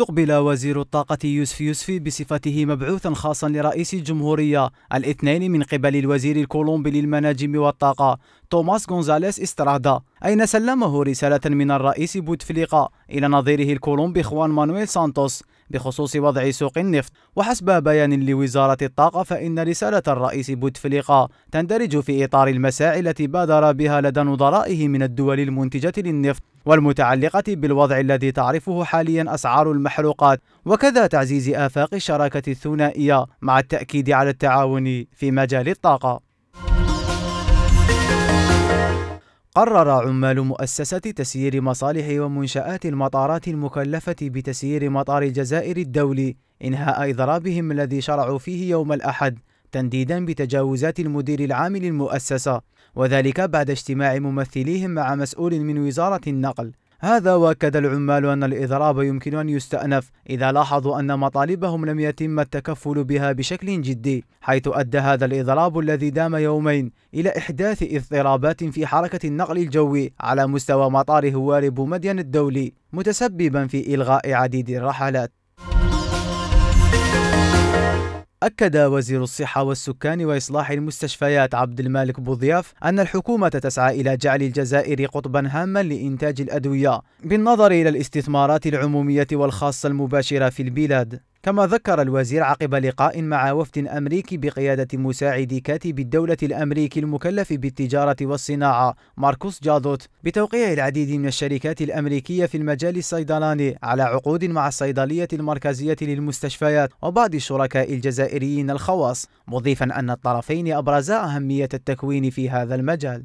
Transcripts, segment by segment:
استقبل وزير الطاقة يوسف يوسفي بصفته مبعوثا خاصا لرئيس الجمهورية الاثنين من قبل الوزير الكولومبي للمناجم والطاقة توماس غونزاليس استرادا أين سلمه رسالة من الرئيس بوتفليقة إلى نظيره الكولومبي خوان مانويل سانتوس بخصوص وضع سوق النفط وحسب بيان لوزارة الطاقة فإن رسالة الرئيس بوتفليقة تندرج في إطار المساعي التي بادر بها لدى نظرائه من الدول المنتجة للنفط والمتعلقة بالوضع الذي تعرفه حاليا أسعار المحروقات وكذا تعزيز آفاق الشراكة الثنائية مع التأكيد على التعاون في مجال الطاقة قرر عمال مؤسسة تسيير مصالح ومنشآت المطارات المكلفة بتسيير مطار الجزائر الدولي إنهاء إضرابهم الذي شرعوا فيه يوم الأحد تنديدا بتجاوزات المدير العام للمؤسسة وذلك بعد اجتماع ممثليهم مع مسؤول من وزارة النقل هذا واكد العمال أن الإضراب يمكن أن يستأنف إذا لاحظوا أن مطالبهم لم يتم التكفل بها بشكل جدي حيث أدى هذا الإضراب الذي دام يومين إلى إحداث اضطرابات في حركة النقل الجوي على مستوى مطار هواري بومدين الدولي متسببا في إلغاء عديد الرحلات أكد وزير الصحة والسكان وإصلاح المستشفيات عبد المالك بوضياف أن الحكومة تسعى إلى جعل الجزائر قطبا هاما لإنتاج الأدوية بالنظر إلى الاستثمارات العمومية والخاصة المباشرة في البلاد كما ذكر الوزير عقب لقاء مع وفد أمريكي بقيادة مساعد كاتب الدولة الأمريكي المكلف بالتجارة والصناعة ماركوس جادوت بتوقيع العديد من الشركات الأمريكية في المجال الصيدلاني على عقود مع الصيدلية المركزية للمستشفيات وبعض الشركاء الجزائريين الخواص مضيفا أن الطرفين أبرزا أهمية التكوين في هذا المجال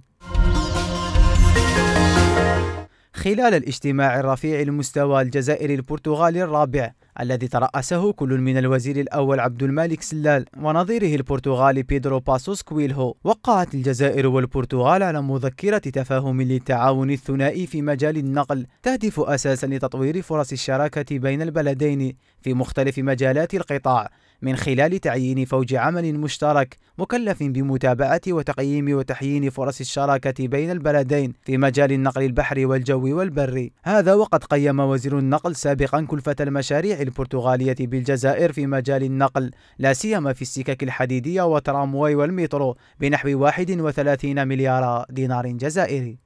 خلال الاجتماع الرفيع المستوى الجزائري البرتغالي الرابع الذي ترأسه كل من الوزير الأول عبد الملك سلال ونظيره البرتغالي بيدرو باسوس كويلهو وقعت الجزائر والبرتغال على مذكرة تفاهم للتعاون الثنائي في مجال النقل تهدف أساسا لتطوير فرص الشراكة بين البلدين في مختلف مجالات القطاع من خلال تعيين فوج عمل مشترك مكلف بمتابعة وتقييم وتحيين فرص الشراكة بين البلدين في مجال النقل البحري والجوي والبري هذا وقد قيم وزير النقل سابقا كلفة المشاريع البرتغالية بالجزائر في مجال النقل لا سيما في السكك الحديدية والترامواي والمترو بنحو 31 مليار دينار جزائري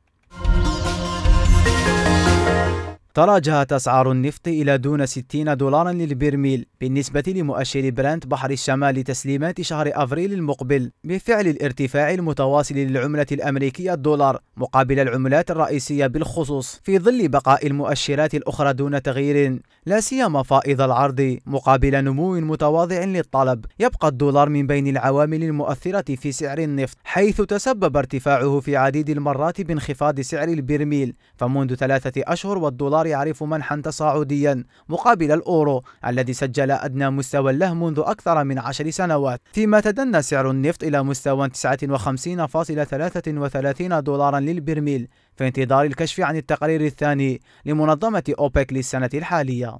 تراجعت أسعار النفط إلى دون 60 دولارا للبرميل بالنسبة لمؤشر برانت بحر الشمال لتسليمات شهر أفريل المقبل بفعل الارتفاع المتواصل للعملة الأمريكية الدولار مقابل العملات الرئيسية بالخصوص في ظل بقاء المؤشرات الأخرى دون تغيير لا سيما فائض العرض مقابل نمو متواضع للطلب يبقى الدولار من بين العوامل المؤثرة في سعر النفط حيث تسبب ارتفاعه في عديد المرات بانخفاض سعر البرميل فمنذ ثلاثة أشهر والدولار الدولار يعرف منحا تصاعديا مقابل الأورو الذي سجل أدنى مستوى له منذ أكثر من عشر سنوات فيما تدنى سعر النفط إلى مستوى 59.33 دولارا للبرميل في انتظار الكشف عن التقرير الثاني لمنظمة أوبك للسنة الحالية